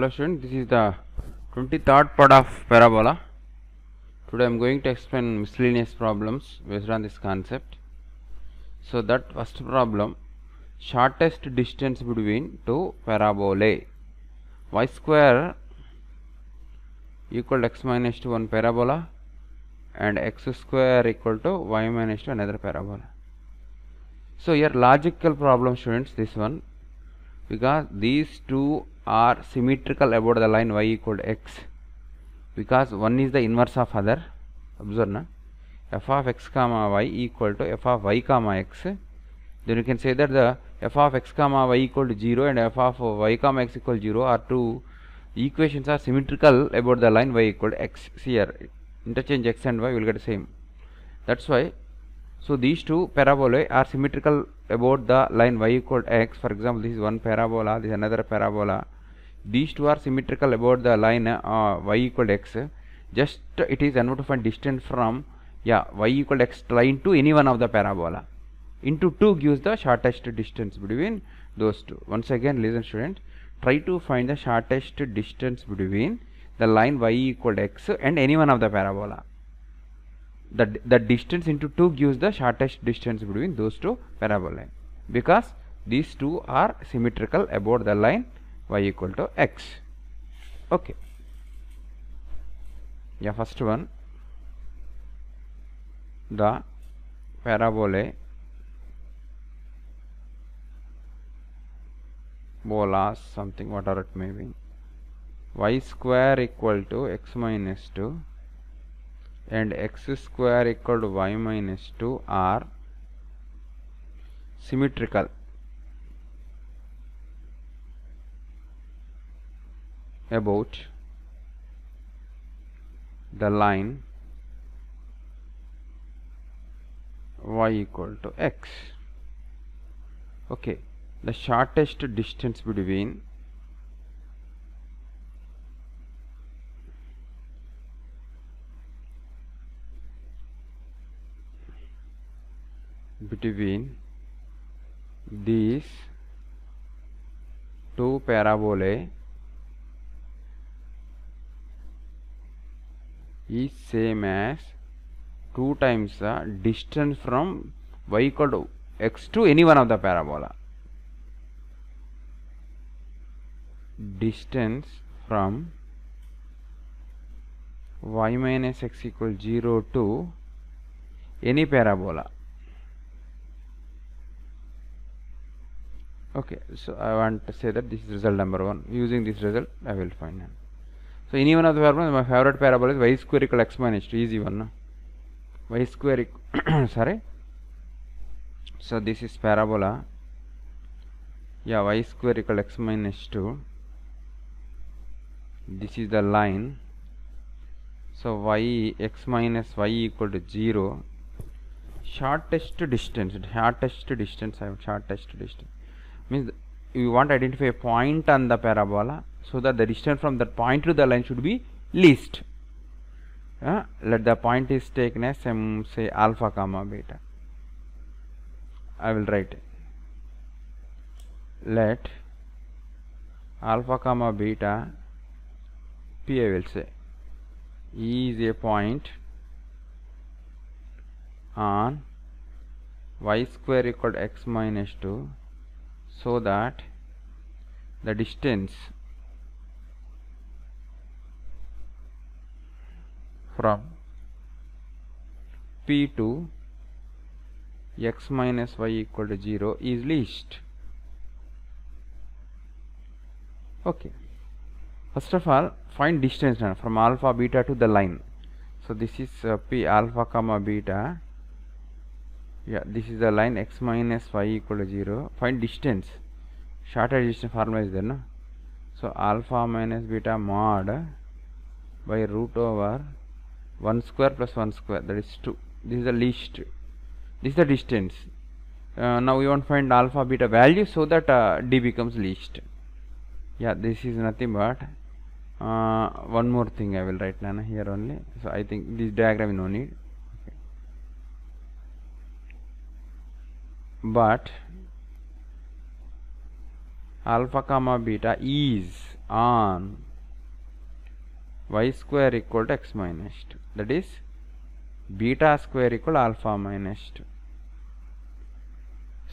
hello student this is the 23rd part of parabola today i'm going to explain miscellaneous problems based on this concept so that first problem shortest distance between two parabolae y square equal to x minus to one parabola and x square equal to y minus to another parabola so here logical problem students this one because these two are symmetrical about the line y equal to x because one is the inverse of other observe na f of x comma y equal to f of y comma x then you can say that the f of x comma y equal to 0 and f of y comma x equal 0 are two equations are symmetrical about the line y equal to x see here interchange x and y will get same that's why so these two parabolae are symmetrical about the line y equal to x for example this is one parabola this is another parabola these two are symmetrical about the line uh, y equal to x. Just it is enough to find distance from yeah y equal to x line to any one of the parabola. Into 2 gives the shortest distance between those two. Once again, listen students, try to find the shortest distance between the line y equal to x and any one of the parabola. The, the distance into 2 gives the shortest distance between those two parabola because these two are symmetrical about the line y equal to x okay yeah first one the parabola bola something whatever it may be y square equal to x minus 2 and x square equal to y minus 2 are symmetrical about the line y equal to x okay the shortest distance between between these two parabolae is same as 2 times the distance from y equal to x to any one of the parabola distance from y minus x equal 0 to any parabola okay so i want to say that this is result number one using this result i will find so any one of the formulas, my favorite parabola is y square equal x minus 2, easy one. No? y square, sorry. So this is parabola. Yeah, y square equal x minus 2. This is the line. So y x minus y equal to 0. Shortest distance, shortest distance, I have shortest distance. Means you want to identify a point on the parabola so that the distance from that point to the line should be least uh, let the point is taken as um, say alpha comma beta I will write let alpha comma beta P I will say E is a point on y square equal to x minus 2 so that the distance from P to x minus y equal to 0 is least. Okay. First of all, find distance from alpha beta to the line. So, this is uh, p alpha comma beta. Yeah, this is the line x minus y equal to 0. Find distance. Shorter distance formula is there. No? So, alpha minus beta mod by root over 1 square plus 1 square that is 2 this is the least this is the distance uh, now we want to find alpha beta value so that uh, d becomes least yeah this is nothing but uh, one more thing I will write nana here only so I think this diagram no need okay. but alpha comma beta is on y square equal to x minus 2 that is beta square equal alpha minus 2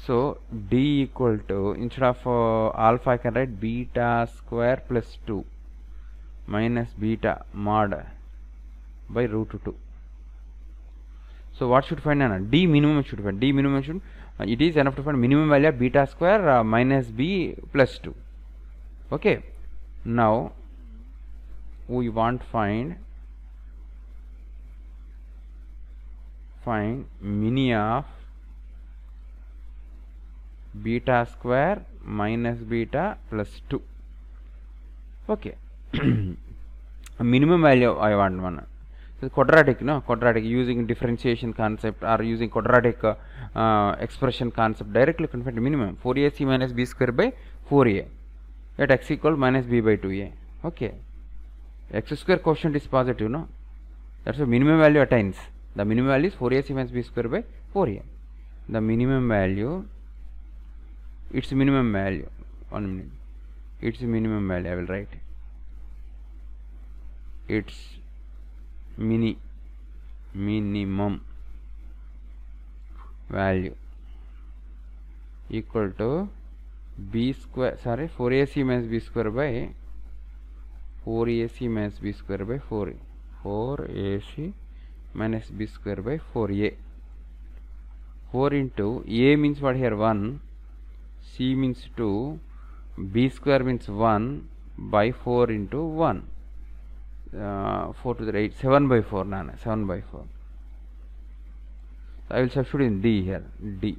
so d equal to instead of uh, alpha I can write beta square plus 2 minus beta mod by root 2 so what should find Anna? d minimum should find d minimum should uh, it is enough to find minimum value of beta square uh, minus b plus 2 okay now we want find find mini of beta square minus beta plus 2 okay minimum value I want one so quadratic no quadratic using differentiation concept or using quadratic uh, uh, expression concept directly convert minimum 4ac minus b square by 4a at x equal minus b by 2a okay x square quotient is positive no that's a minimum value attains The minimum value is 4ac minus b square by 4a. The minimum value, its minimum value, one minute, its minimum value, I will write its mini minimum value equal to b square sorry 4ac minus b square by 4ac minus b square by 4 4ac minus b square by 4a 4 into a means what here 1 c means 2 b square means 1 by 4 into 1 uh, 4 to the 8 7 by 4 nana 7 by 4 so I will substitute in d here d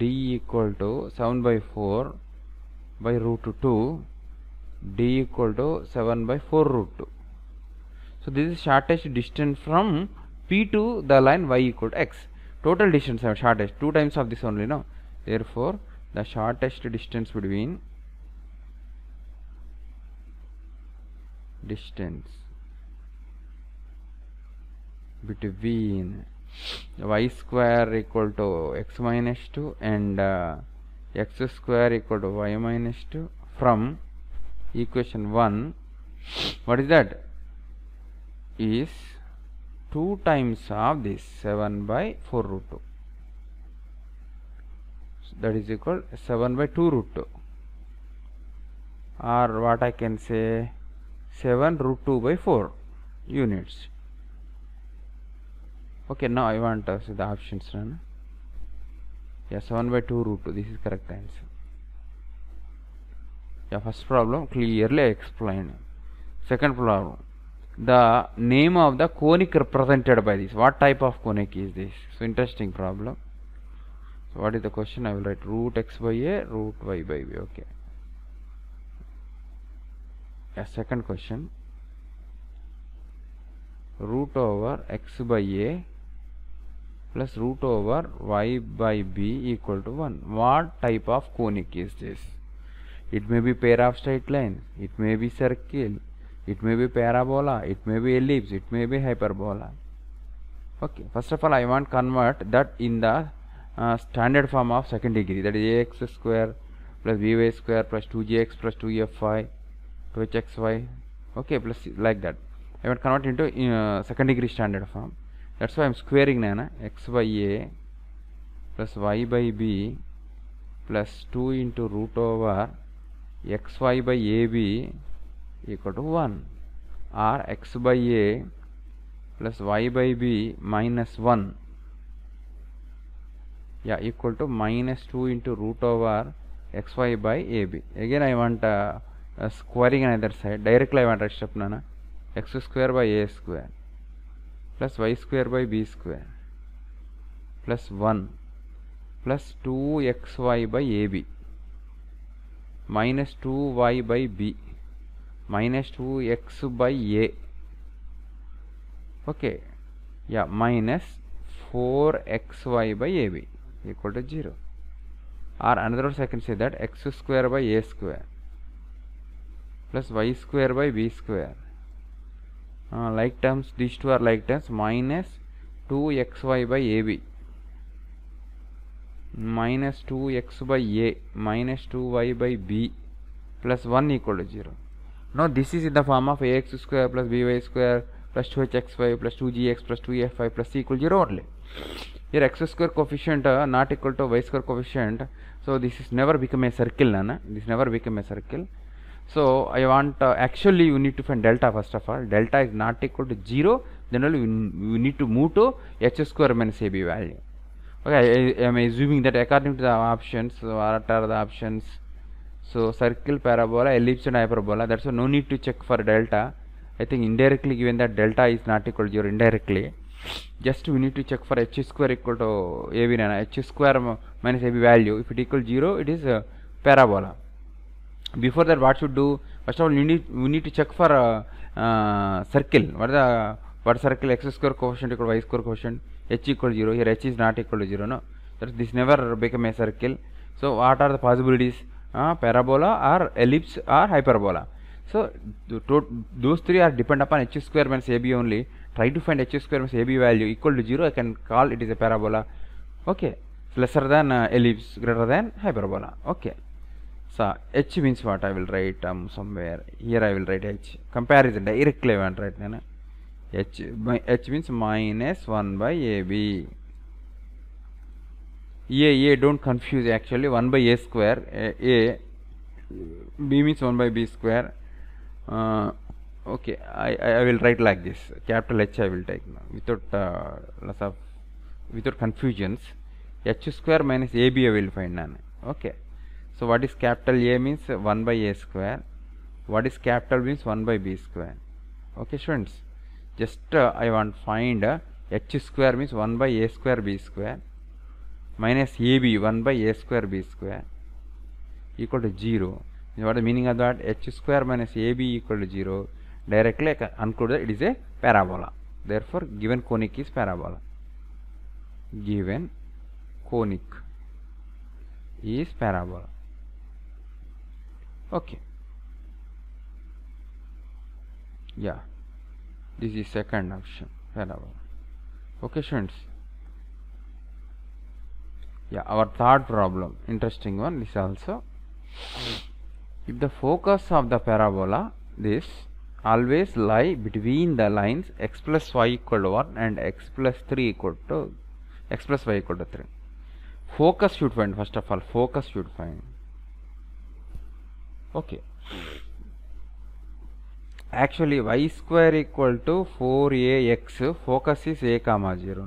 d equal to 7 by 4 by root 2 d equal to 7 by 4 root 2 so this is shortest distance from P to the line y equal to x. Total distance of shortest, two times of this only now. Therefore, the shortest distance between distance between y square equal to x minus 2 and uh, x square equal to y minus 2 from equation 1 what is that is 2 times of this 7 by 4 root 2 so that is equal 7 by 2 root 2 or what I can say 7 root 2 by 4 units okay now I want to see the options run yeah 7 by 2 root 2 this is correct answer yeah first problem clearly explained second problem the name of the conic represented by this what type of conic is this so interesting problem so what is the question I will write root x by a root y by b okay a second question root over x by a plus root over y by b equal to 1 what type of conic is this it may be pair of straight lines it may be circle it may be parabola, it may be ellipse, it may be hyperbola. Okay, first of all, I want convert that in the uh, standard form of second degree that is ax square plus by square plus 2gx plus 2fy 2hxy okay plus like that I want convert into uh, second degree standard form that's why I'm squaring nana x by a plus y by b plus 2 into root over xy by ab equal to 1 or x by a plus y by b minus 1 yeah equal to minus 2 into root over xy by ab again i want uh, uh, squaring another side directly i want to step nana x square by a square plus y square by b square plus 1 plus 2xy by ab minus 2y by b minus 2x by a okay yeah minus 4xy by ab equal to 0 or another words I can say that x square by a square plus y square by b square uh, like terms these two are like terms minus 2xy by ab minus 2x by a minus 2y by b plus 1 equal to 0 now this is in the form of ax square plus by square plus 2hxy plus 2gx plus 2fy plus c equal 0 only. Here x square coefficient uh, not equal to y square coefficient. So this is never become a circle. Nana. This never become a circle. So I want uh, actually you need to find delta first of all. Delta is not equal to 0. Then only you need to move to h square minus ab value. Okay, I, I am assuming that according to the options, what are the options? So circle, parabola, ellipse and hyperbola. That's why no need to check for delta. I think indirectly given that delta is not equal to zero indirectly. Just we need to check for h square equal to ab nana. h square minus ab value. If it equal zero it is a parabola. Before that, what should do? First of all, we need, we need to check for uh, uh, circle. What the what circle x square coefficient equal to y square coefficient h equal zero here h is not equal to zero no that this never become a circle so what are the possibilities हाँ, parabola or ellipse or hyperbola so those three are depend upon H square मैं A B only try to find H square A B value equal to zero can call it is a parabola okay lesser than ellipse greater than hyperbola okay so H mean what I with somewhere year I with H comparison directly want right nine H H mean minus one by B a a don't confuse actually 1 by a square a, a b means 1 by b square uh, okay I, I will write like this capital H I will take now without uh, lots of without confusions h square minus ab I will find now okay so what is capital A means 1 by a square what is capital means 1 by b square okay students just uh, I want find uh, h square means 1 by a square b square minus AB 1 by A square B square equal to 0. You know what the meaning of that? H square minus AB equal to 0. Directly I can conclude that it is a parabola. Therefore, given conic is parabola. Given conic is parabola. Okay. Yeah. This is second option. Parabola. Okay, students. yeah our third problem interesting one this also if the focus of the parabola this always lie between the lines x plus y equal to 1 and x plus 3 equal to x plus y equal to 3 focus should find first of all focus should find okay actually y square equal to 4ax focus is a comma 0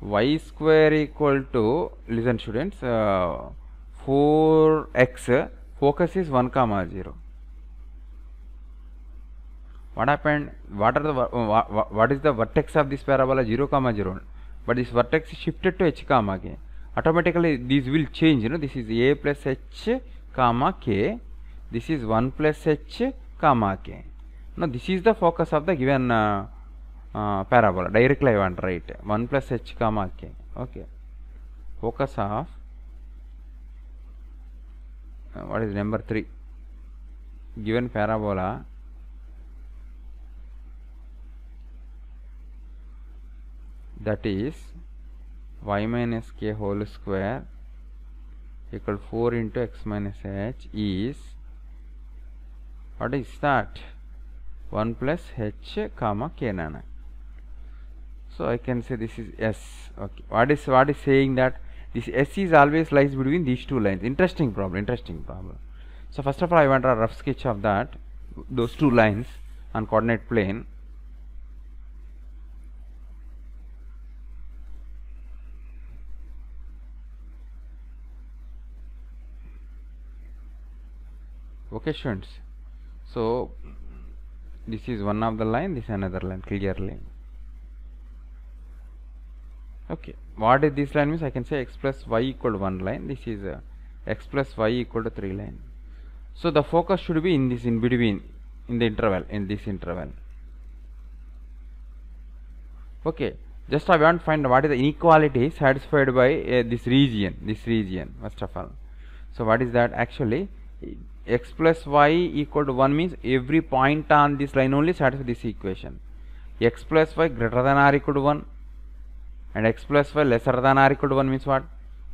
y square equal to listen students uh, 4x focus is 1 comma 0 what happened what are the uh, what is the vertex of this parabola 0 comma 0 but this vertex is shifted to h comma k automatically these will change you know this is a plus h comma k this is 1 plus h comma k now this is the focus of the given uh, parabola directly I want write 1 plus h comma k okay focus of uh, what is number 3 given parabola that is y minus k whole square equal 4 into x minus h is what is that 1 plus h comma k nana so I can say this is S okay what is what is saying that this S is always lies between these two lines interesting problem interesting problem so first of all I want a rough sketch of that those two lines on coordinate plane okay students so this is one of the line this another line clearly okay what is this line means I can say x plus y equal to 1 line this is uh, x plus y equal to 3 line so the focus should be in this in between in the interval in this interval okay just I want to find what is the inequality satisfied by uh, this region this region first of all so what is that actually x plus y equal to 1 means every point on this line only satisfies this equation x plus y greater than or equal to 1 and x plus y lesser than or equal to 1 means what?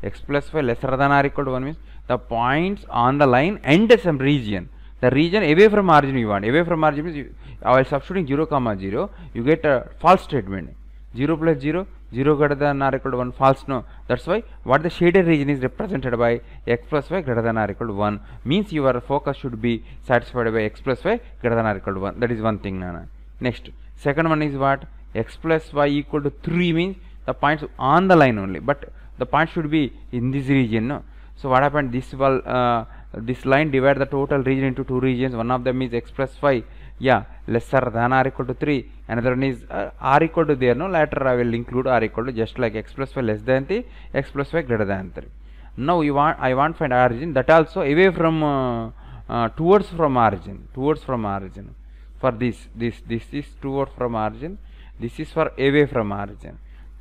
x plus y lesser than or equal to 1 means the points on the line and some region. The region away from margin we want. Away from margin means you, while substituting 0 comma 0, you get a false statement. 0 plus 0, 0 greater than or equal to 1 false no. That's why what the shaded region is represented by x plus y greater than or equal to 1 means your focus should be satisfied by x plus y greater than or equal to 1. That is one thing. Nana. Next, second one is what? x plus y equal to 3 means the points on the line only but the point should be in this region no? so what happened this uh, this line divide the total region into two regions one of them is x plus 5 yeah lesser than r equal to 3 another one is uh, r equal to there no later i will include r equal to just like x plus 5 less than 3 x plus 5 greater than 3 now you want i want find origin that also away from uh, uh, towards from origin towards from origin for this this this is towards from origin this is for away from origin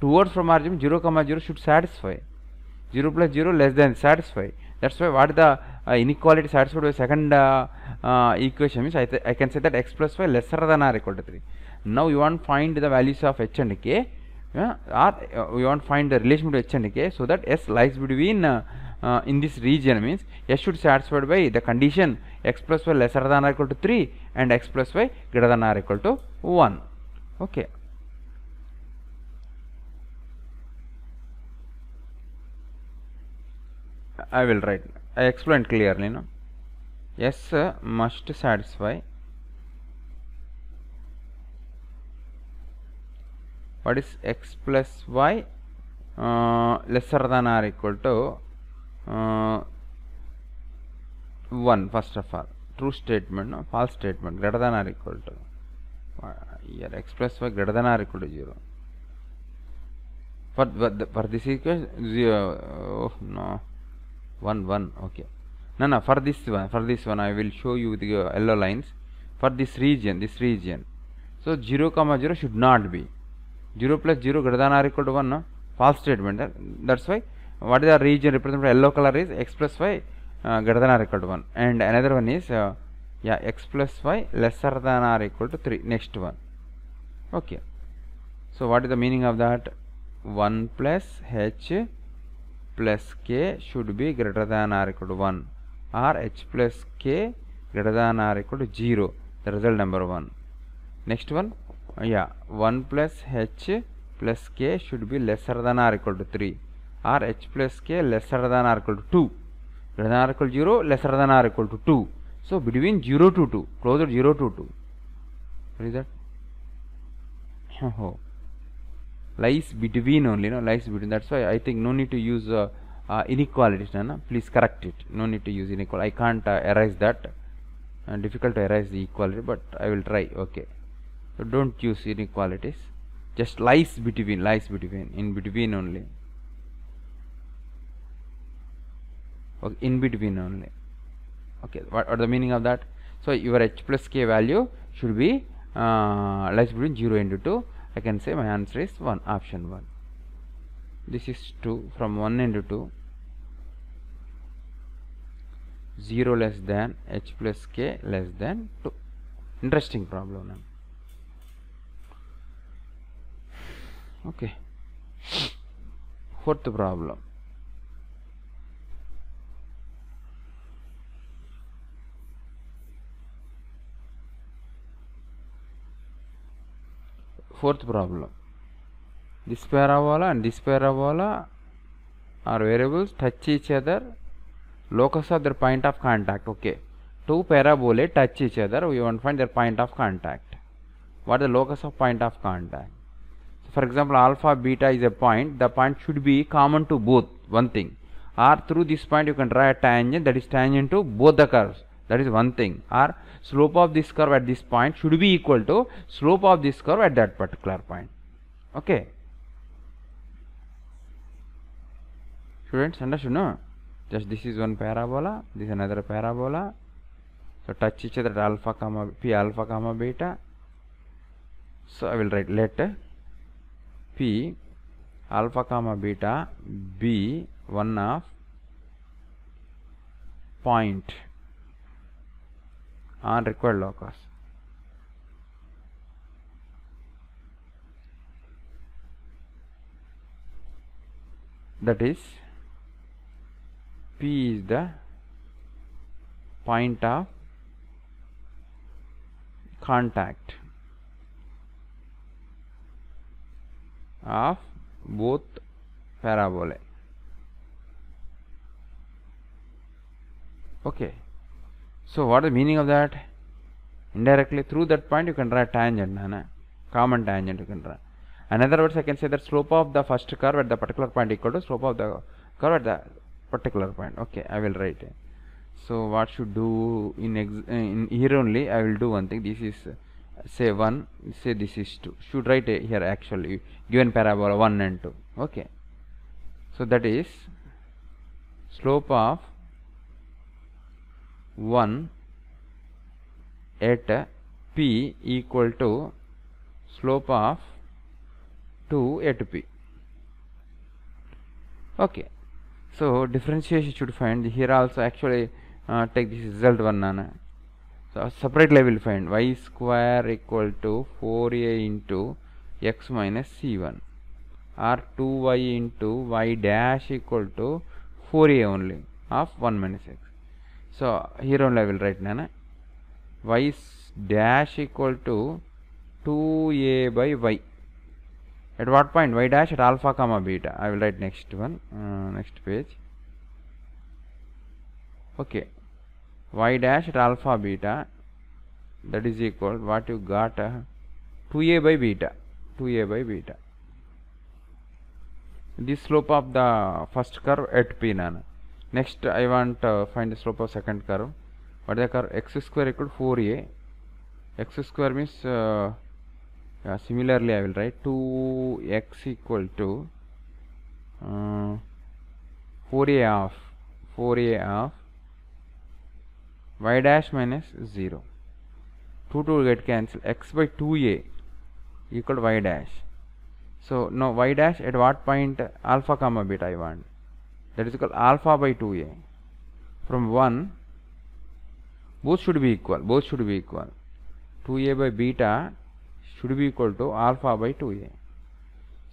towards from RGM 0 comma 0 should satisfy 0 plus 0 less than satisfy that's why what the uh, inequality satisfied by second uh, uh, equation means I, I can say that x plus y lesser than or equal to 3 now you want find the values of h and k yeah, or we uh, want find the relation to h and k so that s lies between uh, uh, in this region means s should satisfied by the condition x plus y lesser than or equal to 3 and x plus y greater than or equal to 1 okay I will write I explained clearly no Yes, must satisfy what is x plus y uh, lesser than or equal to uh, 1 first of all true statement no? false statement greater than or equal to uh, here x plus y greater than or equal to 0 for, for, the, for this equation 0 oh, no 1 1 okay no no for this one for this one I will show you the yellow lines for this region this region so 0 comma 0 should not be 0 plus 0 greater than or equal to 1 no? false statement that's why what is the region represented by yellow color is x plus y uh, greater than or equal to 1 and another one is uh, yeah x plus y lesser than or equal to 3 next one okay so what is the meaning of that 1 plus h plus k should be greater than or equal to 1 or h plus k greater than or equal to 0 the result number 1 next one yeah 1 plus h plus k should be lesser than or equal to 3 or h plus k lesser than or equal to 2 greater than or equal to 0 lesser than or equal to 2 so between 0 to 2 closer 0 to 2 what is that oh lies between only no lies between that's why i think no need to use uh, uh, no? please correct it no need to use inequality i can't uh, erase that uh, difficult to erase the equality but i will try okay so don't use inequalities just lies between lies between in between only okay, in between only okay what are the meaning of that so your h plus k value should be uh, lies between 0 and 2 I can say my answer is 1 option 1 this is 2 from 1 into 2 0 less than h plus k less than 2 interesting problem now okay fourth problem fourth problem this parabola and this parabola are variables touch each other locus of their point of contact okay two parabolae touch each other we want to find their point of contact what is the locus of point of contact so for example alpha beta is a point the point should be common to both one thing or through this point you can draw a tangent that is tangent to both the curves that is one thing or slope of this curve at this point should be equal to slope of this curve at that particular point okay students understood no just this is one parabola this another parabola so touch each other at alpha comma p alpha comma beta so i will write let p alpha comma beta b, one of point on ah, required low cost. That is P is the point of contact of both parabola. okay so what is the meaning of that? Indirectly through that point you can draw tangent, na, common tangent you can draw. In other words, I can say that slope of the first curve at the particular point equal to slope of the curve at the particular point. Okay, I will write. So what should do in, in here only? I will do one thing. This is say 1 say this is 2 should write here actually given parabola 1 and 2 okay so that is slope of 1 at P equal to slope of 2 at P. Okay. So, differentiation should find here also actually uh, take this result 1 Nana. So, separately level will find y square equal to 4a into x minus c1 or 2y into y dash equal to 4a only of 1 minus x. So here only I will write nana y dash equal to 2a by y at what point y dash at alpha comma beta I will write next one uh, next page okay y dash at alpha beta that is equal what you got uh, 2a by beta 2a by beta this slope of the first curve at p nana next I want uh, find the slope of second curve what is the curve x square equal to 4a x square means uh, yeah, similarly I will write 2x equal to uh, 4a half 4a half y dash minus 0 2 will get cancelled. x by 2a equal to y dash so now y dash at what point alpha comma beta I want that is called alpha by 2a from 1 both should be equal both should be equal 2a by beta should be equal to alpha by 2a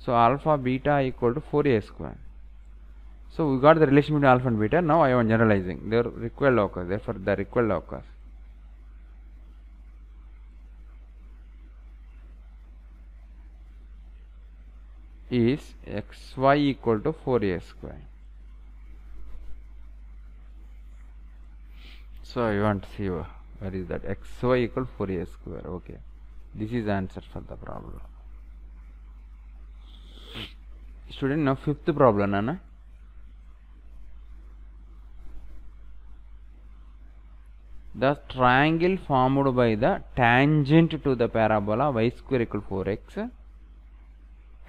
so alpha beta equal to 4a square so we got the relation between alpha and beta now I am generalizing the required locus therefore the required locus is xy equal to 4a square so I want to see where is that xy equal four 4a square okay this is answer for the problem student now fifth problem Anna the triangle formed by the tangent to the parabola y square equal 4x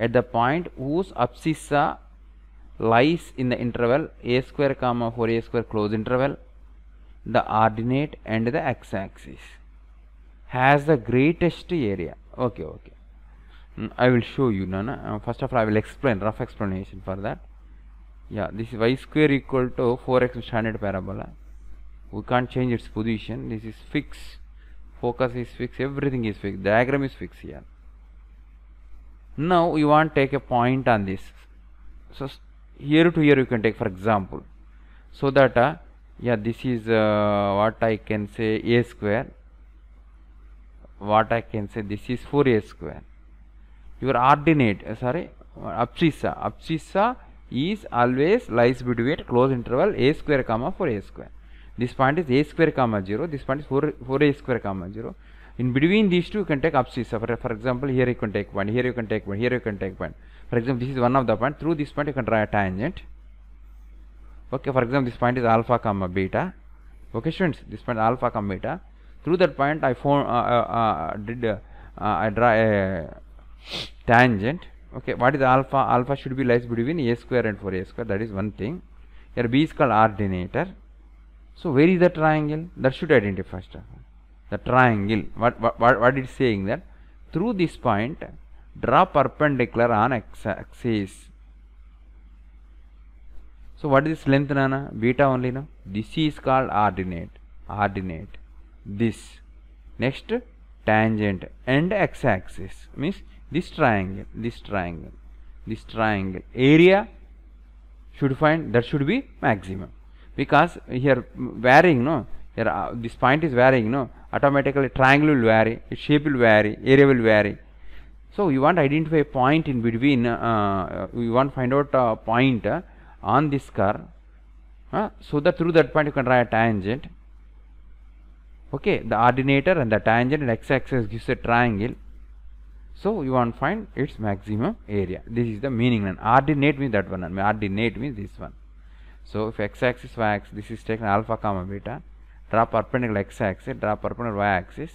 at the point whose abscissa lies in the interval a square comma 4a square close interval the ordinate and the x axis has the greatest area okay okay mm, I will show you no, no. Uh, first of all I will explain rough explanation for that yeah this is y square equal to 4x standard parabola we can't change its position this is fixed focus is fixed everything is fixed diagram is fixed here now we want to take a point on this so here to here you can take for example so that uh, yeah this is uh, what I can say a square what I can say this is 4a square your ordinate uh, sorry abscissa abscissa is always lies between close interval a square comma 4a square this point is a square comma 0 this point is 4 4a square comma 0 in between these two you can take abscissa for, for example here you can take one here you can take one here you can take one for example this is one of the point through this point you can draw a tangent okay for example this point is alpha comma beta okay students this point alpha comma beta through that point I form uh, uh, uh, did uh, I draw a tangent okay what is alpha alpha should be lies between a square and 4a square that is one thing here b is called ordinator so where is the triangle that should identify first the triangle what what what, what saying that through this point draw perpendicular on x axis so what is this length nana? Beta only now. This is called ordinate. Ordinate. This. Next tangent and x-axis means this triangle. This triangle. This triangle area should find that should be maximum because here varying no here uh, this point is varying no automatically triangle will vary its shape will vary area will vary so you want to identify a point in between uh, you uh, want to find out a point uh, on this curve uh, so that through that point you can draw a tangent okay the ordinator and the tangent and x-axis gives a triangle so you want to find its maximum area this is the meaning and ordinate means that one and ordinate means this one so if x-axis y-axis this is taken alpha comma beta draw perpendicular x-axis draw perpendicular y-axis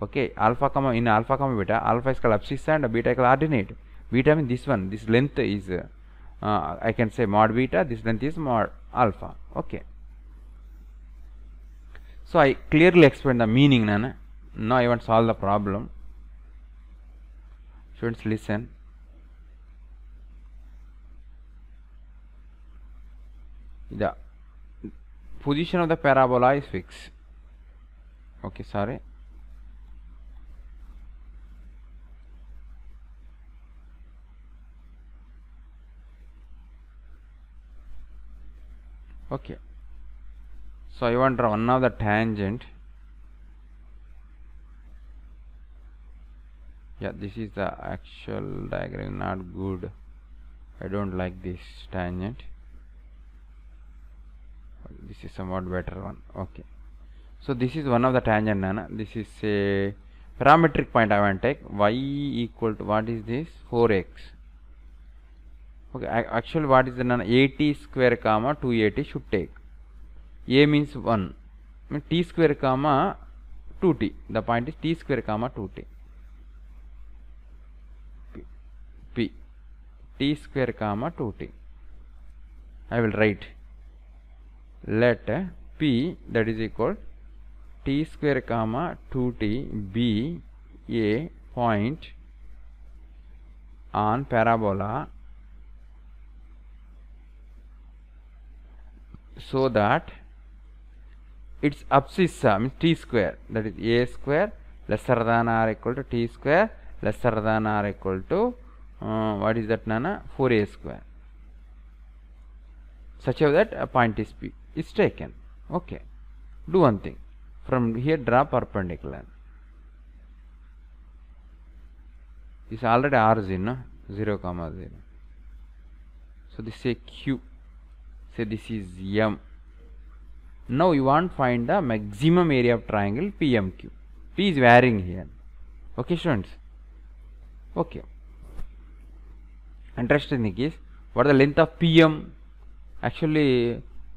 okay alpha comma in alpha comma beta alpha is called abscissa and beta is called ordinate beta means this one this length is uh, uh, I can say mod beta this length is mod alpha okay so I clearly explained the meaning nana now I want to solve the problem students listen the position of the parabola is fixed okay sorry okay so I want one of the tangent yeah this is the actual diagram not good I don't like this tangent this is somewhat better one okay so this is one of the tangent nana this is a parametric point I want to take y equal to what is this 4x okay actually what is the number 80 square comma 280 should take a means 1 t square comma 2t the point is t square comma 2t p, p t square comma 2t i will write let p that is equal t square comma 2t b a point on parabola so that its abscissa means t square that is a square lesser than or equal to t square lesser than or equal to uh, what is that nana 4a square such that a point is p is taken okay do one thing from here draw perpendicular is already r is in 0 comma 0 so this is a q say this is M. Now you want to find the maximum area of triangle PMQ. P is varying here. Okay, students. Okay. Interesting thing is what the length of PM actually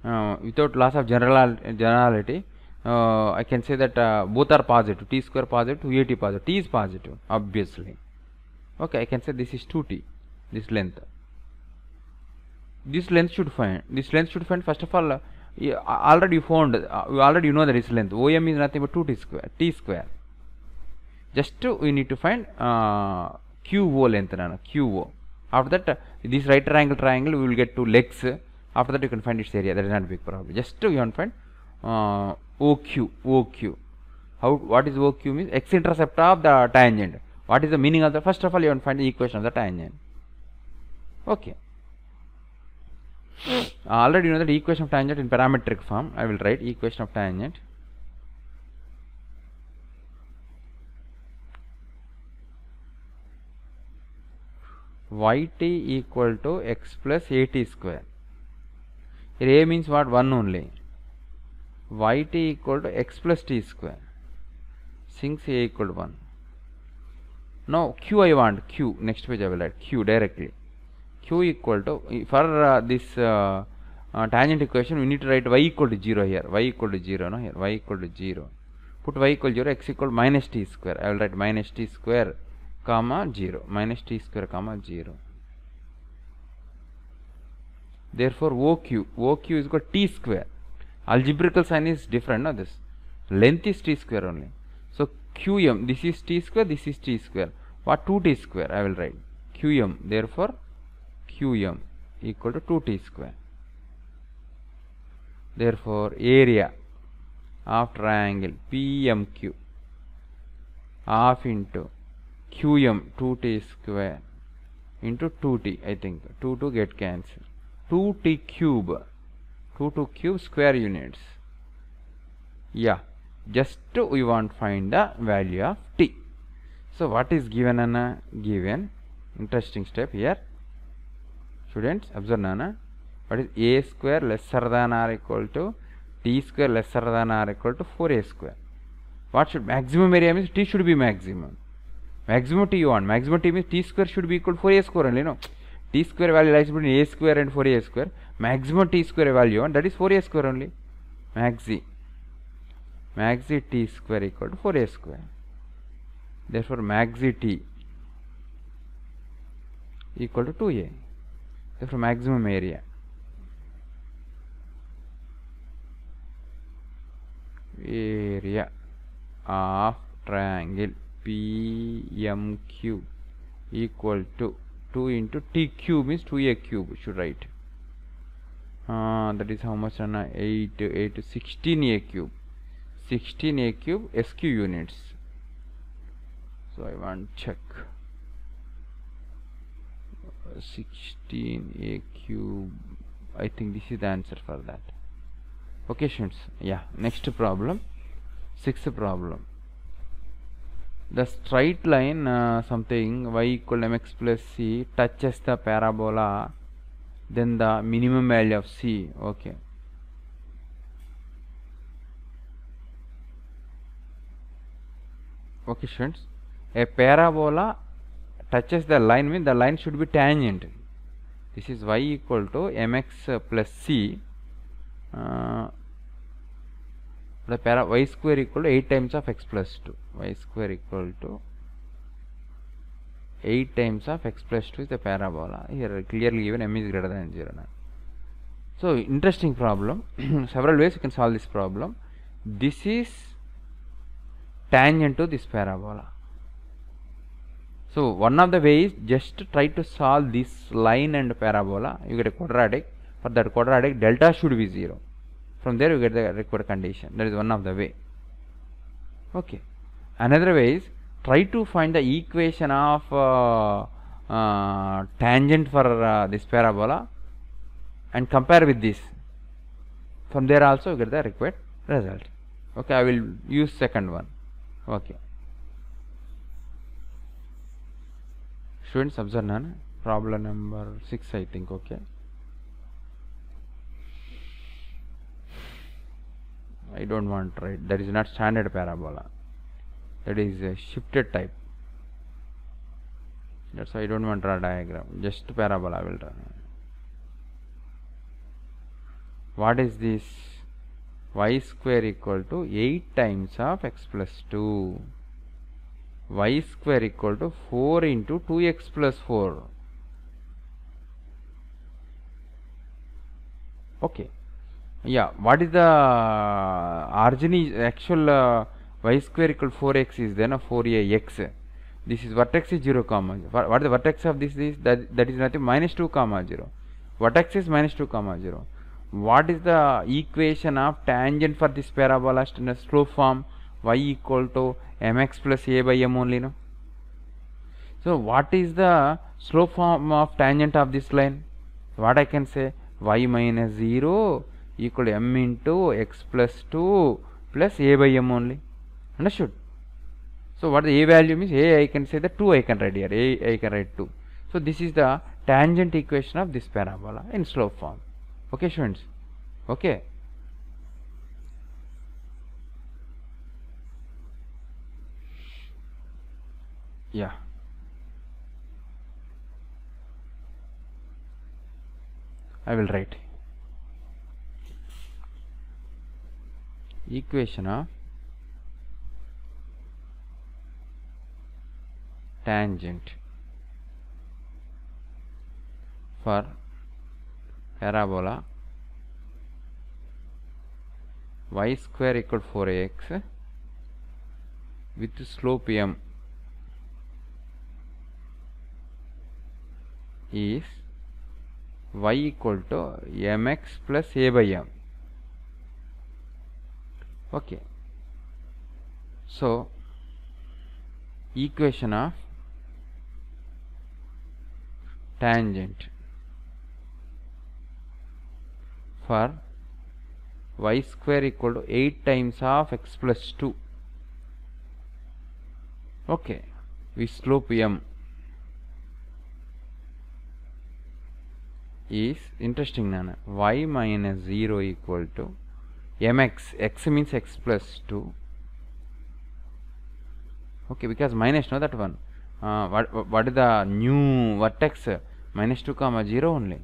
uh, without loss of general generality uh, I can say that uh, both are positive t square positive 2AT positive t is positive obviously okay I can say this is 2t this length this length should find this length should find first of all uh, already you found uh, you already you know that this length om is nothing but 2t square t square just to, we need to find uh, qo length nana qo after that uh, this right triangle triangle we will get two legs after that you can find its area that is not a big problem just to you can find uh, oq oq how what is oq means x intercept of the tangent what is the meaning of the first of all you can find the equation of the tangent okay uh, already you know that equation of tangent in parametric form I will write equation of tangent yt equal to x plus at square here a means what 1 only yt equal to x plus t square since a equal to 1 now q I want q next page I will add q directly q equal to for uh, this uh, uh, tangent equation we need to write y equal to 0 here y equal to 0 no here y equal to 0 put y equal to 0 x equal minus t square I will write minus t square comma 0 minus t square comma 0 therefore OQ OQ is equal t square algebraical sign is different now this length is t square only so QM this is t square this is t square what 2t square I will write QM therefore qm equal to 2t square. Therefore, area of triangle PMQ half into qm 2t square into 2t I think 2 to get cancelled 2t cube 2 to cube square units yeah just we want find the value of t so what is given and uh, given interesting step here students observe nana what is a square lesser than or equal to t square lesser than or equal to 4a square what should maximum area means t should be maximum maximum t you want maximum t means t square should be equal to 4a square only no t square value lies between a square and 4a square maximum t square value on that is 4a square only maxi maxi t square equal to 4a square therefore maxi t equal to 2a for maximum area area of triangle PMQ equal to 2 into TQ means 2A cube should write uh, that is how much on 8 8 16 A cube 16 A cube SQ units so I want check 16a cube I think this is the answer for that okay students yeah next problem sixth problem the straight line uh, something y equal mx plus c touches the parabola then the minimum value of c okay okay students a parabola touches the line means the line should be tangent this is y equal to mx plus c uh, the para y square equal to 8 times of x plus 2 y square equal to 8 times of x plus 2 is the parabola here clearly given m is greater than 0 so interesting problem several ways you can solve this problem this is tangent to this parabola so one of the ways just try to solve this line and parabola. You get a quadratic. For that quadratic, delta should be 0. From there you get the required condition. That is one of the way. Okay. Another way is try to find the equation of uh, uh, tangent for uh, this parabola and compare with this. From there also you get the required result. Okay, I will use second one. Okay. students observe none problem number 6 I think okay I don't want right that is not standard parabola that is a shifted type that's why I don't want to draw diagram just parabola I will draw what is this y square equal to 8 times of x plus 2 y square equal to 4 into 2x plus 4 okay yeah what is the origin is actual uh, y square equal 4x is then a 4ax this is vertex is 0 comma what, what the vertex of this is that that is nothing minus 2 comma 0 vertex is minus 2 comma 0 what is the equation of tangent for this parabola a slope form y equal to mx plus a by m only no so what is the slope form of tangent of this line what i can say y minus 0 equal to m into x plus 2 plus a by m only understood so what the a value means a i can say the 2 i can write here a i can write 2 so this is the tangent equation of this parabola in slope form okay students okay Yeah, I will write equation of tangent for parabola y square equal 4x with slope m is y equal to mx plus a by m okay so equation of tangent for y square equal to 8 times of x plus 2 okay we slope m is interesting nana y minus 0 equal to mx x means x plus 2 okay because minus no that one uh, what what is the new vertex minus 2 comma 0 only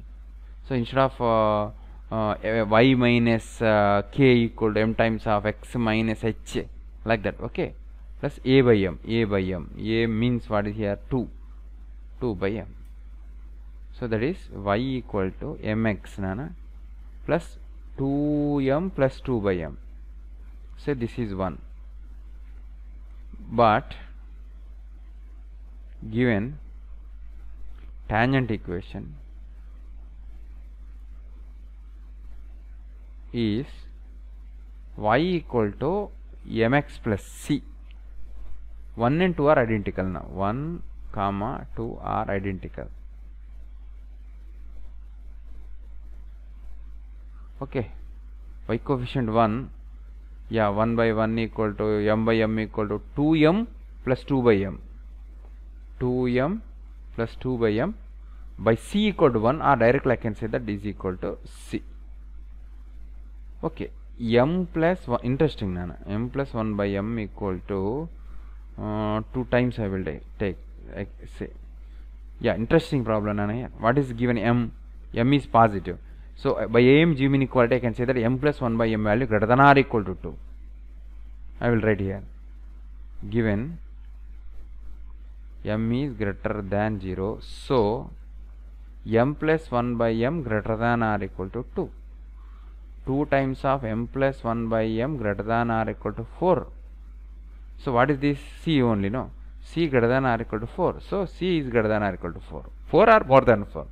so instead of uh, uh, y minus uh, k equal to m times of x minus h like that okay plus a by m a by m a means what is here 2 2 by m so that is y equal to mx nana plus 2m plus 2 by m say so this is 1 but given tangent equation is y equal to mx plus c 1 and 2 are identical now 1 comma 2 are identical okay Y coefficient one या one by one equal to M by M equal to two M plus two by M two M plus two by M by C equal to one ah direct like that is equal to C okay M plus व ना now M plus one by M equal to two times I will take a interesting problem now what is given M M is positive So, uh, by m g mean equality I can say that m plus 1 by m value greater than or equal to 2. I will write here given m is greater than 0. So, m plus 1 by m greater than or equal to 2. 2 times of m plus 1 by m greater than or equal to 4. So, what is this c only no? c greater than or equal to 4. So, c is greater than or equal to 4. 4 or more than 4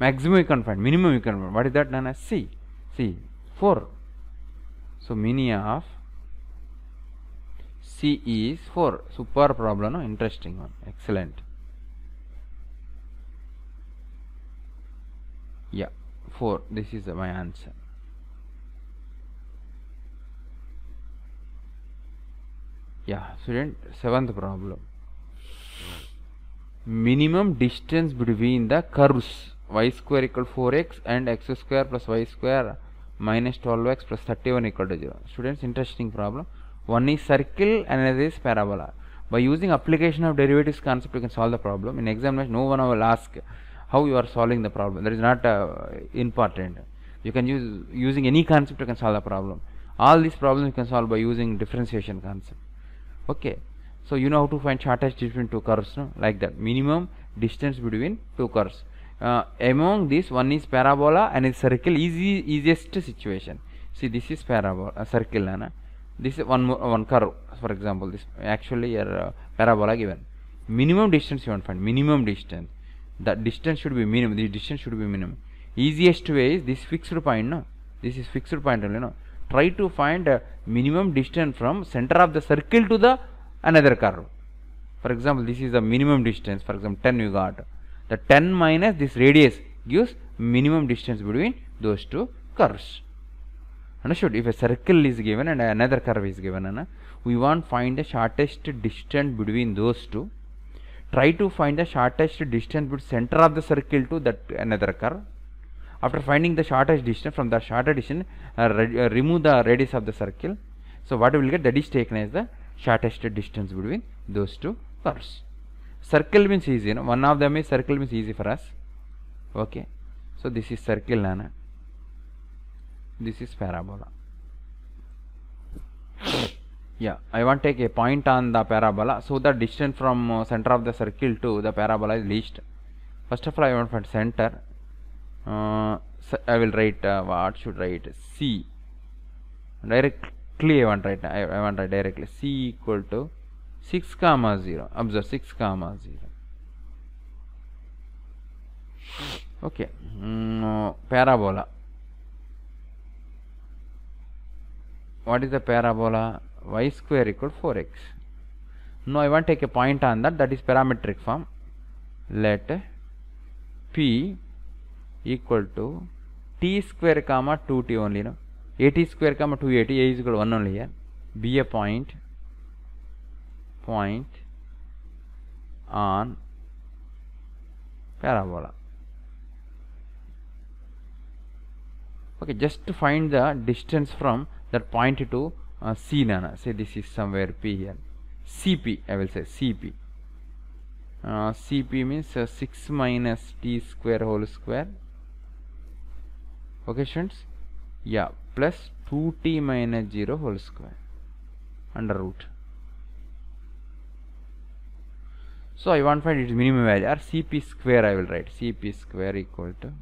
maximum you can find minimum you can find what is that done as c c 4 so mini of c is 4 super problem no? interesting one excellent yeah 4 this is my answer yeah student seventh problem minimum distance between the curves y square equal 4x and x square plus y square minus 12x plus 31 equal to 0. Students, interesting problem. One is circle, another is parabola. By using application of derivatives concept, you can solve the problem. In examination, no one will ask how you are solving the problem. That is not uh, important. You can use using any concept, you can solve the problem. All these problems you can solve by using differentiation concept. Okay. So you know how to find shortest distance between two curves, no? like that. Minimum distance between two curves uh, among these one is parabola and is circle easy easiest situation see this is parabola uh, circle na this is one more uh, one curve for example this actually your uh, parabola given minimum distance you want to find minimum distance the distance should be minimum the distance should be minimum easiest way is this fixed point no this is fixed point only no try to find a minimum distance from center of the circle to the another curve for example this is the minimum distance for example 10 you got the 10 minus this radius gives minimum distance between those two curves understood if a circle is given and another curve is given we want to find the shortest distance between those two try to find the shortest distance between center of the circle to that another curve after finding the shortest distance from the shortest distance uh, uh, remove the radius of the circle so what we will get that is taken as the shortest distance between those two curves circle means easy you know one of them is circle means easy for us okay so this is circle and this is parabola yeah i want to take a point on the parabola so the distance from uh, center of the circle to the parabola is least first of all i want to find center uh, so i will write uh, what should write c directly i want to write i, I want to write directly c equal to six comma zero अब जर six comma zero okay parabola what is the parabola Y square equal four X no I want take a point on that that is parametric form let P equal to T square comma two T only no A T square comma two A T equal one only be a point point on parabola okay just to find the distance from that point to uh, C nana say this is somewhere P here CP I will say CP uh, CP means uh, 6 minus T square whole square okay students yeah plus 2T minus 0 whole square under root so I want to find its minimum value or Cp square I will write Cp square equal to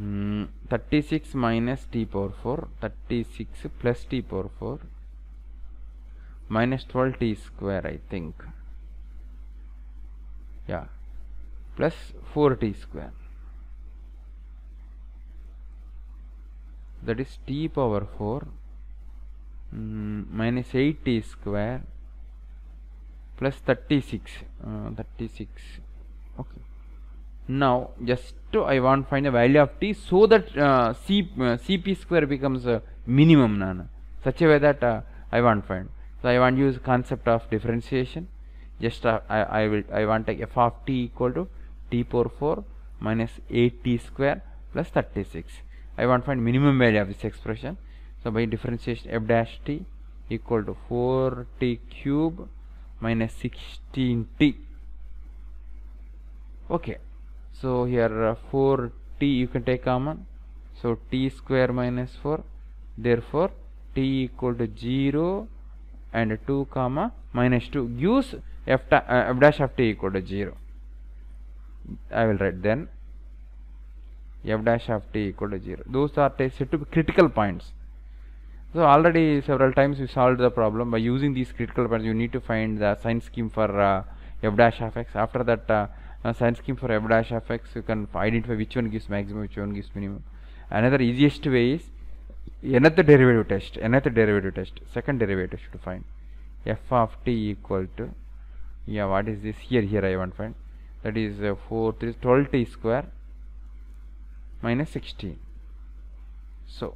mm, 36 minus t power 4 36 plus t power 4 minus 12 t square I think yeah plus 4 t square that is t power 4 mm, minus 8 t square plus 36 uh, 36 okay now just I want to find a value of t so that uh, C, uh, cp square becomes a minimum nana such a way that uh, I want to find so I want to use concept of differentiation just uh, I, I will I want take f of t equal to t power 4 minus 8t square plus 36 I want to find minimum value of this expression so by differentiation f dash t equal to 4t cube minus 16t okay so here 4t uh, you can take common so t square minus 4 therefore t equal to 0 and 2 comma minus 2 gives f, ta, uh, f dash of t equal to 0 I will write then f dash of t equal to 0 those are said to be critical points so already several times we solved the problem by using these critical points you need to find the sign scheme for uh, f dash of x after that uh, uh, sign scheme for f dash of x you can identify which one gives maximum which one gives minimum another easiest way is another derivative test Another derivative test second derivative should find f of t equal to yeah what is this here here I want to find that is uh, 4 3 12 t square minus 16 so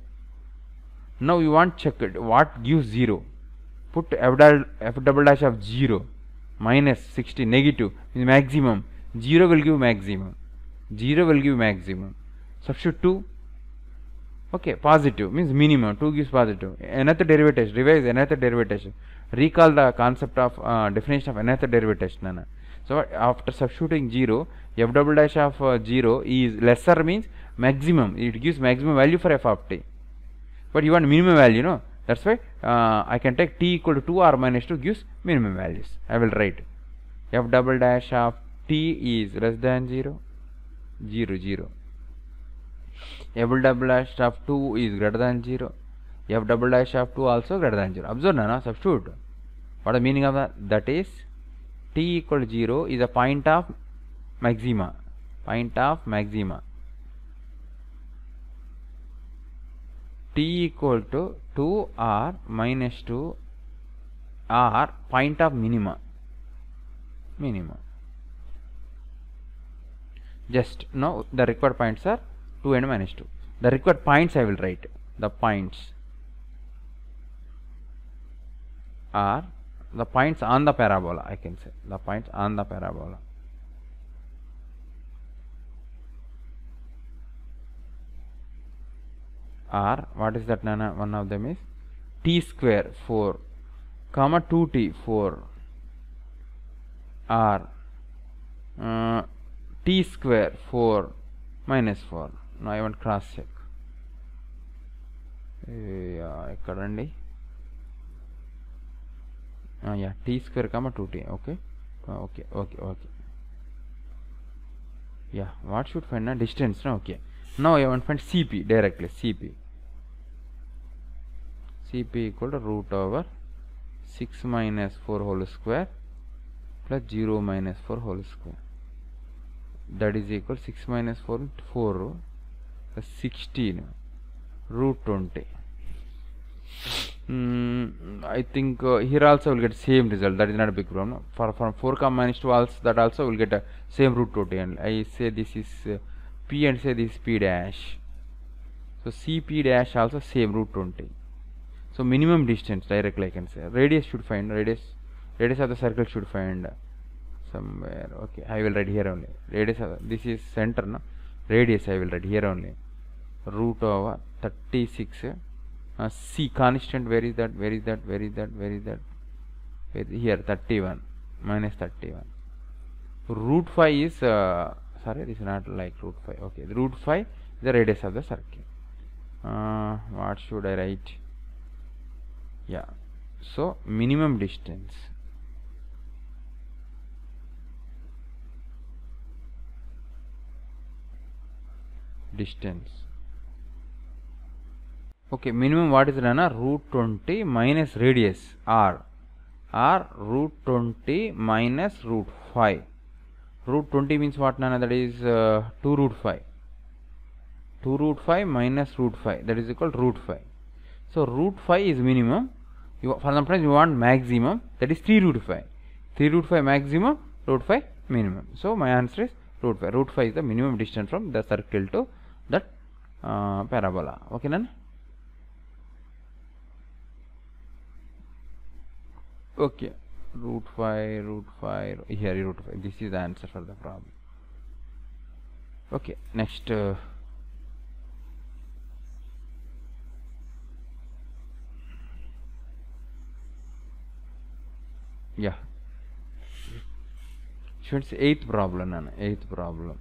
now you want check it what gives 0 put f, f double dash of 0 minus 60 negative is maximum 0 will give maximum 0 will give maximum substitute 2 okay positive means minimum 2 gives positive another derivative revise another derivative recall the concept of uh, definition of another derivative nana so after substituting 0 f double dash of uh, 0 is lesser means maximum it gives maximum value for f of t but you want minimum value you know. that's why uh, I can take t equal to 2 r minus 2 gives minimum values I will write f double dash of t is less than 0 0 0 f double dash of 2 is greater than 0 f double dash of 2 also greater than 0 observe now no? substitute what the meaning of that that is t equal to 0 is a point of maxima point of maxima t equal to 2r minus 2 r point of minima minima just now the required points are 2 and minus 2 the required points I will write the points are the points on the parabola I can say the points on the parabola R. what is that one of them is t square 4 comma 2t 4 rt uh, square 4 minus 4 now I want cross check currently eh, ah, yeah t square comma 2t okay ah, okay okay okay yeah what should find a distance now okay now I want to find Cp directly Cp Cp equal to root over 6 minus 4 whole square plus 0 minus 4 whole square that is equal 6 minus 4 4 plus 16 root 20 mm, I think uh, here also will get same result that is not a big problem for from 4 comma minus 2 also that also will get a uh, same root 20 and I say this is uh, P and say this P dash. So CP dash also same root 20. So minimum distance directly I can say. Radius should find radius. Radius of the circle should find somewhere. Okay, I will write here only. Radius of this is center no. Radius I will write here only. Root over 36. Uh, C constant where is that? Where is that? Where is that? Where is that? Where is here 31 minus 31. Root 5 is uh, sorry this is not like root 5 okay the root 5 the radius of the circle uh, what should I write yeah so minimum distance distance okay minimum what is it Anna? root 20 minus radius r r root 20 minus root 5 root 20 means what nana that is uh, 2 root 5 2 root 5 minus root 5 that is equal to root 5 so root 5 is minimum you for example, you want maximum that is 3 root 5 3 root 5 maximum root 5 minimum so my answer is root 5 root 5 is the minimum distance from the circle to that uh, parabola okay nana okay root 5 root 5 here root 5 this is the answer for the problem okay next uh, yeah students eighth problem and eighth problem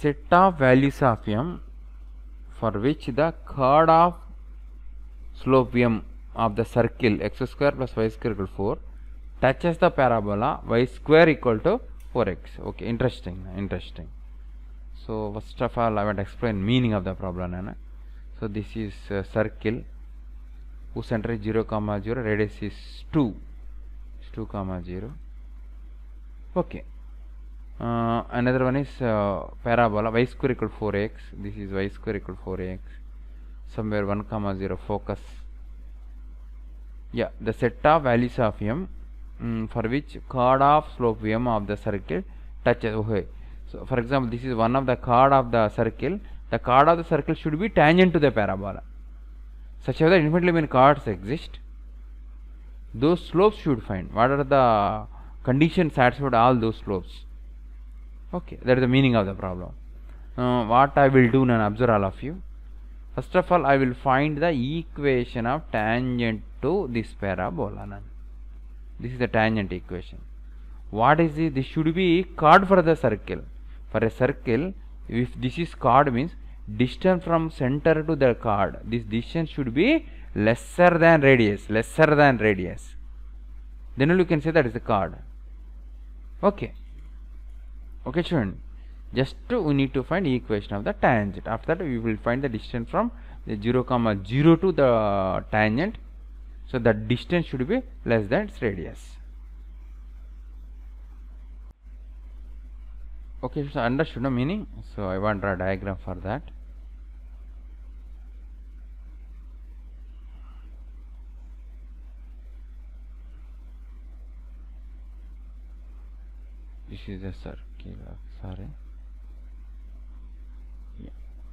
set of values of m for which the chord of slope m of the circle x square plus y square equal 4 touches the parabola y square equal to 4x. Okay, interesting, interesting. So, first of all, I want to explain meaning of the problem. So, this is uh, circle whose center is 0 comma 0, radius is 2, it's 2 comma 0. Okay. Uh, another one is uh, parabola y square equal 4x. This is y square equal 4x. Somewhere 1 comma 0 focus yeah the set of values of m for which chord of slope m of the circle touches okay so for example this is one of the chord of the circle the chord of the circle should be tangent to the parabola such as that infinitely many chords exist those slopes should find what are the conditions satisfied all those slopes okay that is the meaning of the problem uh, what I will do now observe all of you first of all I will find the equation of tangent to this parabola. This is the tangent equation. What is this? This should be chord for the circle. For a circle, if this is chord means distance from center to the chord. This distance should be lesser than radius. Lesser than radius. Then you can say that is the chord. Okay. Okay, children. Just to, we need to find equation of the tangent. After that, we will find the distance from the 0 comma 0 to the tangent so the distance should be less than its radius. Okay, so understood the meaning. So I want to draw a diagram for that. This is the circle. Sorry. Yeah.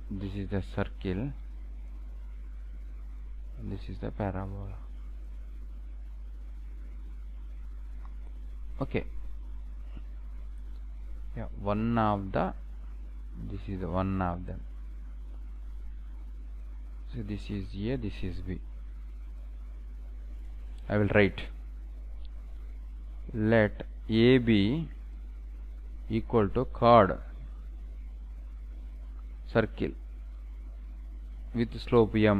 This is the circle. This is the parabola. okay yeah one of the this is one of them so this is a this is b i will write let a b equal to chord circle with slope m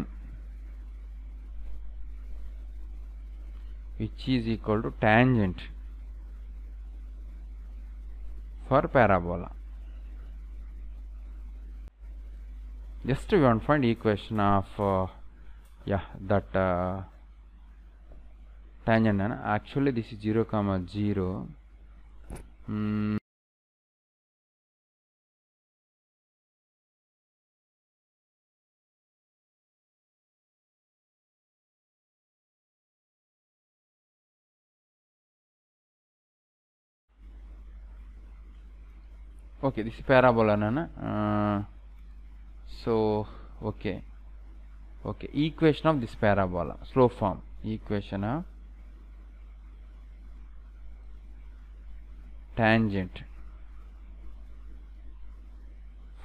which is equal to tangent for parabola. Just we want to find equation of uh, yeah that uh, tangent. and Actually, this is 0 comma 0 Mm. okay this is parabola nana uh, so okay okay equation of this parabola slow form equation of tangent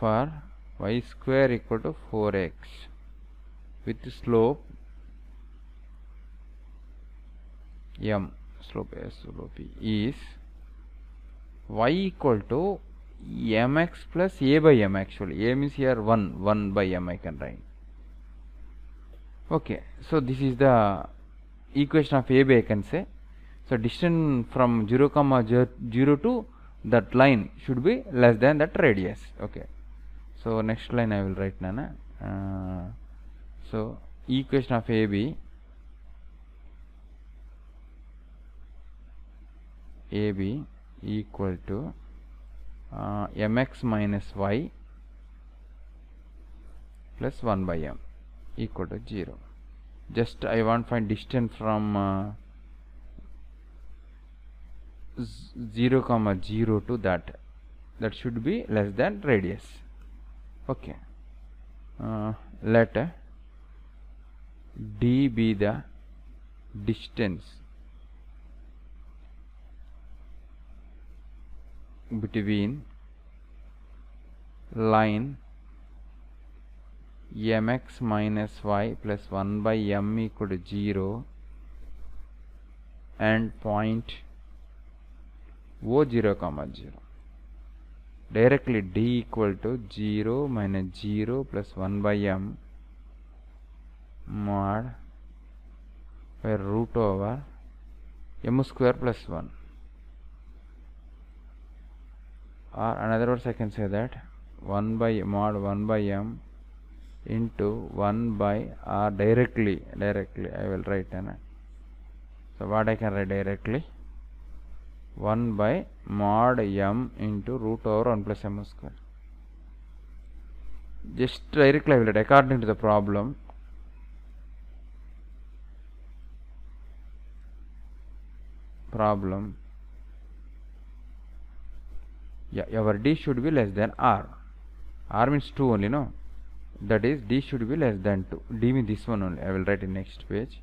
for y square equal to 4x with slope m slope slope is y equal to m x plus a by m actually a means here 1 1 by m I can write okay so this is the equation of a by I can say so distance from 0 comma 0 to that line should be less than that radius okay so next line I will write nana uh, so equation of a b a b equal to uh, mx minus y plus 1 by m equal to 0 just I want find distance from uh, 0 comma 0 to that that should be less than radius okay uh, let d be the distance between line mx minus y plus 1 by m equal to 0 and point o 0 comma 0 directly d equal to 0 minus 0 plus 1 by m mod by root over m square plus 1 or another words I can say that 1 by mod 1 by m into 1 by r directly directly I will write it. so what I can write directly 1 by mod m into root over 1 plus m square just directly I will write according to the problem problem yeah, our d should be less than r r means 2 only no that is d should be less than 2 d means this one only i will write in next page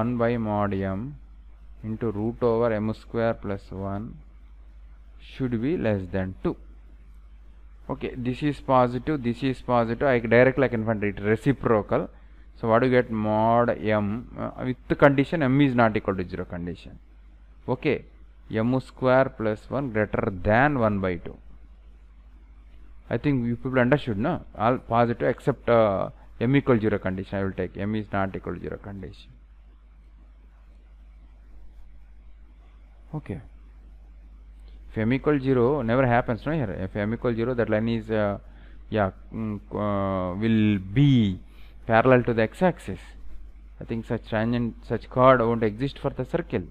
1 by mod m into root over m square plus 1 should be less than 2 okay this is positive this is positive i directly i can find it reciprocal so what do you get mod m uh, with the condition m is not equal to 0 condition okay m square plus 1 greater than 1 by 2 I think you people understood no all positive except uh, m equal 0 condition I will take m is not equal to 0 condition okay if m equal 0 never happens no here if m equal 0 that line is uh, yeah mm, uh, will be parallel to the x axis I think such tangent such chord won't exist for the circle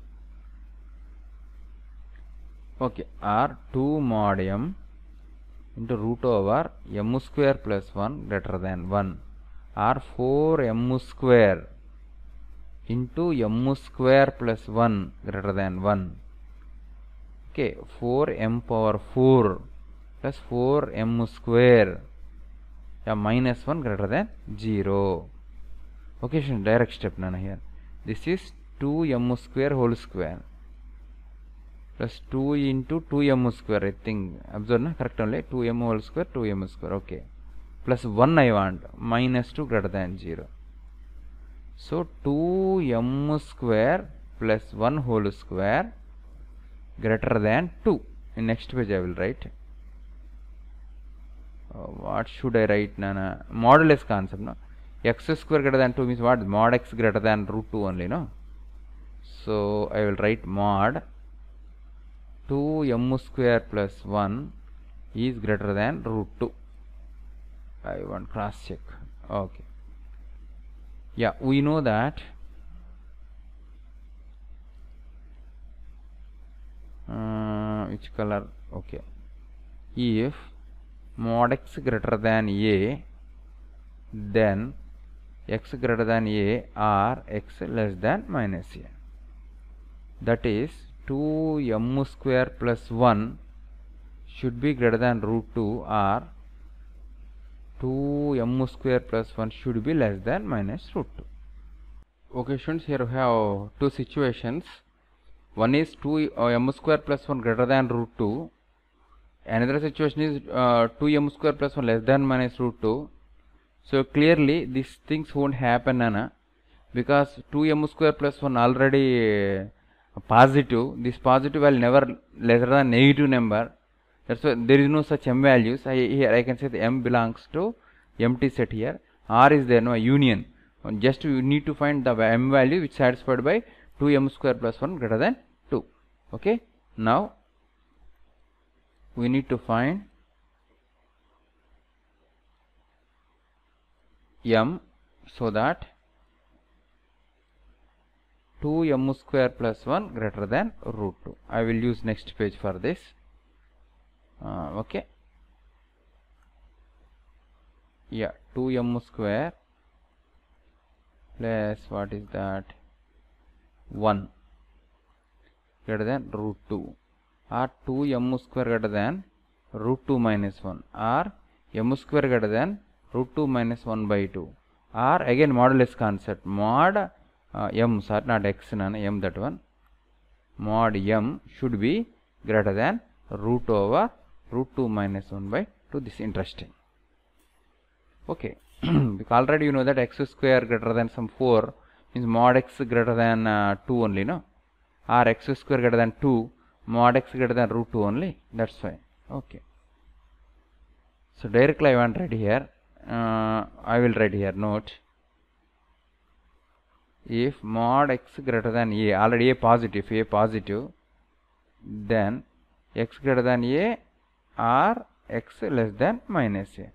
okay r 2 mod m into root over m square plus 1 greater than 1 r 4 m square into m square plus 1 greater than 1 okay 4 m power 4 plus 4 m square yeah, minus 1 greater than 0 okay so direct step nana here this is 2 m square whole square plus 2 into 2m square I think observe na correct only 2m whole square 2m square okay plus 1 I want minus 2 greater than 0 so 2m square plus 1 whole square greater than 2 in next page I will write uh, what should I write nana modulus concept no x square greater than 2 means what mod x greater than root 2 only no so I will write mod 2 m square plus 1 is greater than root 2 I want cross check okay yeah we know that uh, which color okay if mod x greater than a then x greater than a or x less than minus a that is 2 m square plus 1 should be greater than root 2 or 2 m square plus 1 should be less than minus root 2. Okay students here we have two situations. One is 2 uh, m square plus 1 greater than root 2. Another situation is uh, 2 m square plus 1 less than minus root 2. So clearly these things won't happen Anna because 2 m square plus 1 already positive, this positive will never lesser than negative number. That's why there is no such m values. I, here I can say the m belongs to empty set here. R is there, no union. Just you need to find the m value which satisfied by 2m square plus 1 greater than 2. Okay. Now we need to find m so that 2m square plus 1 greater than root 2. I will use next page for this. Uh, okay. Yeah, 2m square plus what is that 1 greater than root 2 or 2m square greater than root 2 minus 1 or m square greater than root 2 minus 1 by 2 or again modulus concept mod uh, m sir not x none m that one mod m should be greater than root over root 2 minus 1 by 2 this interesting okay because already you know that x square greater than some 4 means mod x greater than uh, 2 only no or x square greater than 2 mod x greater than root 2 only that's why okay so directly I want write here uh, I will write here note if mod x greater than a already a positive a positive then x greater than a or x less than minus a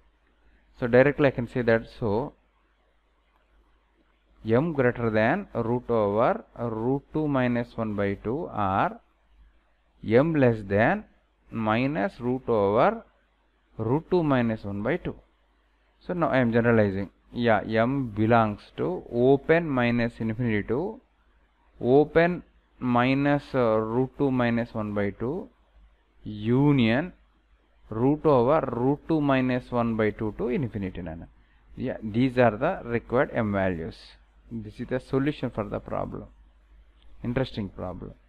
so directly i can say that so m greater than root over root 2 minus 1 by 2 or m less than minus root over root 2 minus 1 by 2 so now i am generalizing yeah m belongs to open minus infinity to open minus uh, root 2 minus 1 by 2 union root over root 2 minus 1 by 2 to infinity nana yeah these are the required m values this is the solution for the problem interesting problem